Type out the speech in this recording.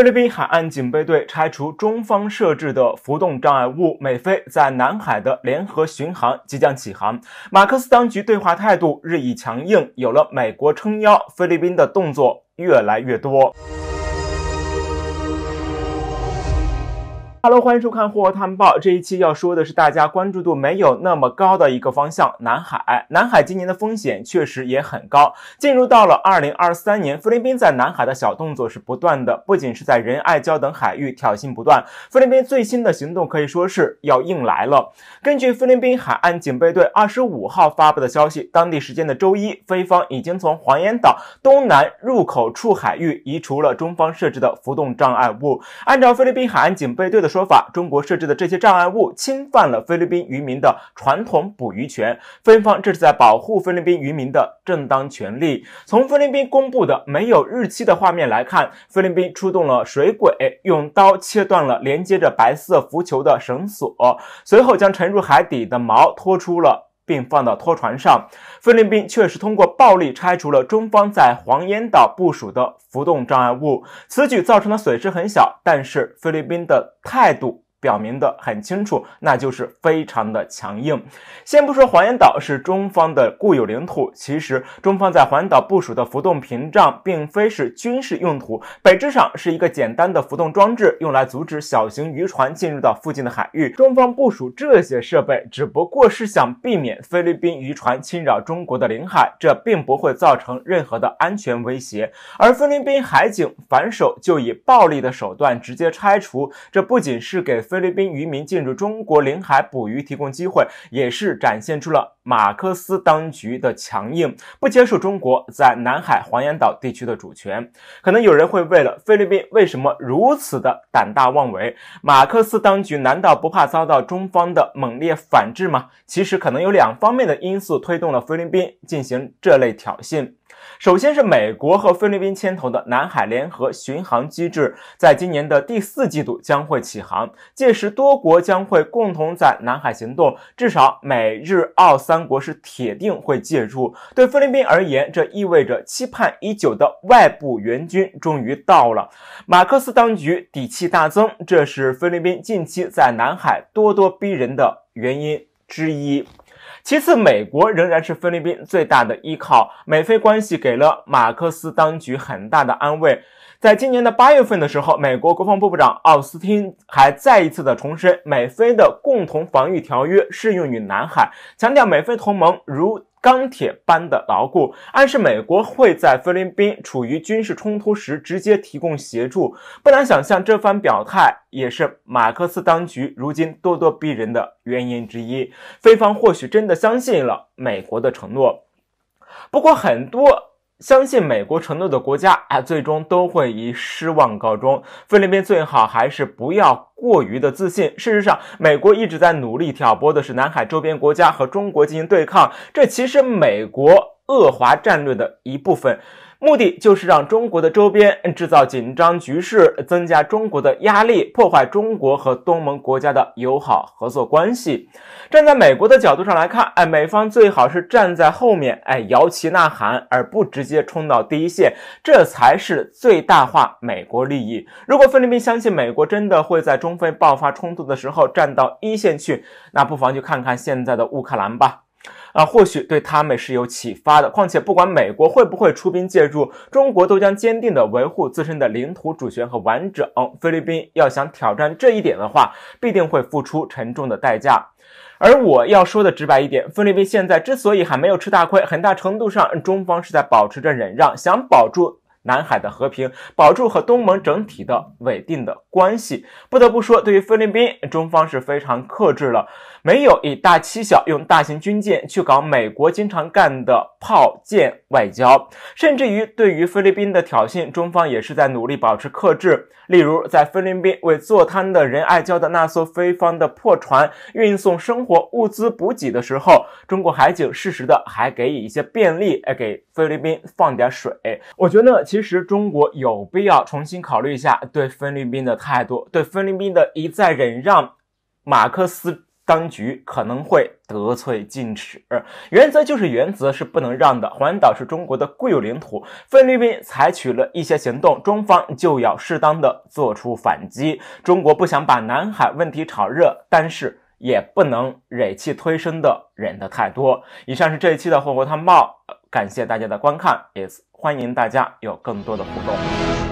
菲律宾海岸警备队拆除中方设置的浮动障碍物，美菲在南海的联合巡航即将起航。马克思当局对话态度日益强硬，有了美国撑腰，菲律宾的动作越来越多。哈喽，欢迎收看《霍霍探报》。这一期要说的是大家关注度没有那么高的一个方向——南海。南海今年的风险确实也很高。进入到了2023年，菲律宾在南海的小动作是不断的，不仅是在仁爱礁等海域挑衅不断，菲律宾最新的行动可以说是要硬来了。根据菲律宾海岸警备队25号发布的消息，当地时间的周一，菲方已经从黄岩岛东南入口处海域移除了中方设置的浮动障碍物。按照菲律宾海岸警备队的说法：中国设置的这些障碍物侵犯了菲律宾渔民的传统捕鱼权。菲方这是在保护菲律宾渔民的正当权利。从菲律宾公布的没有日期的画面来看，菲律宾出动了水鬼，用刀切断了连接着白色浮球的绳索，随后将沉入海底的锚拖出了。并放到拖船上。菲律宾确实通过暴力拆除了中方在黄岩岛部署的浮动障碍物，此举造成的损失很小，但是菲律宾的态度。表明的很清楚，那就是非常的强硬。先不说黄岩岛是中方的固有领土，其实中方在环岛部署的浮动屏障，并非是军事用途，本质上是一个简单的浮动装置，用来阻止小型渔船进入到附近的海域。中方部署这些设备，只不过是想避免菲律宾渔船侵扰中国的领海，这并不会造成任何的安全威胁。而菲律宾海警反手就以暴力的手段直接拆除，这不仅是给。菲律宾渔民进入中国领海捕鱼提供机会，也是展现出了马克思当局的强硬，不接受中国在南海黄岩岛地区的主权。可能有人会问了，菲律宾为什么如此的胆大妄为？马克思当局难道不怕遭到中方的猛烈反制吗？其实，可能有两方面的因素推动了菲律宾进行这类挑衅。首先是美国和菲律宾牵头的南海联合巡航机制，在今年的第四季度将会启航，届时多国将会共同在南海行动。至少美日澳三国是铁定会介入。对菲律宾而言，这意味着期盼已久的外部援军终于到了，马克思当局底气大增。这是菲律宾近期在南海咄咄逼人的原因之一。其次，美国仍然是菲律宾最大的依靠。美菲关系给了马克思当局很大的安慰。在今年的八月份的时候，美国国防部部长奥斯汀还再一次的重申，美菲的共同防御条约适用于南海，强调美菲同盟如。钢铁般的牢固，暗示美国会在菲律宾处于军事冲突时直接提供协助。不难想象，这番表态也是马克思当局如今咄咄逼人的原因之一。菲方或许真的相信了美国的承诺，不过很多。相信美国承诺的国家啊，最终都会以失望告终。菲律宾最好还是不要过于的自信。事实上，美国一直在努力挑拨的是南海周边国家和中国进行对抗，这其实美国恶华战略的一部分。目的就是让中国的周边制造紧张局势，增加中国的压力，破坏中国和东盟国家的友好合作关系。站在美国的角度上来看，哎，美方最好是站在后面，哎，摇旗呐喊，而不直接冲到第一线，这才是最大化美国利益。如果菲律宾相信美国真的会在中非爆发冲突的时候站到一线去，那不妨就看看现在的乌克兰吧。啊，或许对他们是有启发的。况且，不管美国会不会出兵介入，中国都将坚定地维护自身的领土主权和完整。菲律宾要想挑战这一点的话，必定会付出沉重的代价。而我要说的直白一点，菲律宾现在之所以还没有吃大亏，很大程度上中方是在保持着忍让，想保住南海的和平，保住和东盟整体的稳定的关系。不得不说，对于菲律宾，中方是非常克制了。没有以大欺小，用大型军舰去搞美国经常干的炮舰外交，甚至于对于菲律宾的挑衅，中方也是在努力保持克制。例如，在菲律宾为坐滩的仁爱礁的那艘菲方的破船运送生活物资补给的时候，中国海警适时的还给予一些便利，哎，给菲律宾放点水。我觉得其实中国有必要重新考虑一下对菲律宾的态度，对菲律宾的一再忍让，马克思。当局可能会得寸进尺，原则就是原则是不能让的。环岛是中国的固有领土，菲律宾采取了一些行动，中方就要适当的做出反击。中国不想把南海问题炒热，但是也不能忍气吞声的忍的太多。以上是这一期的火锅探报，感谢大家的观看，也欢迎大家有更多的互动。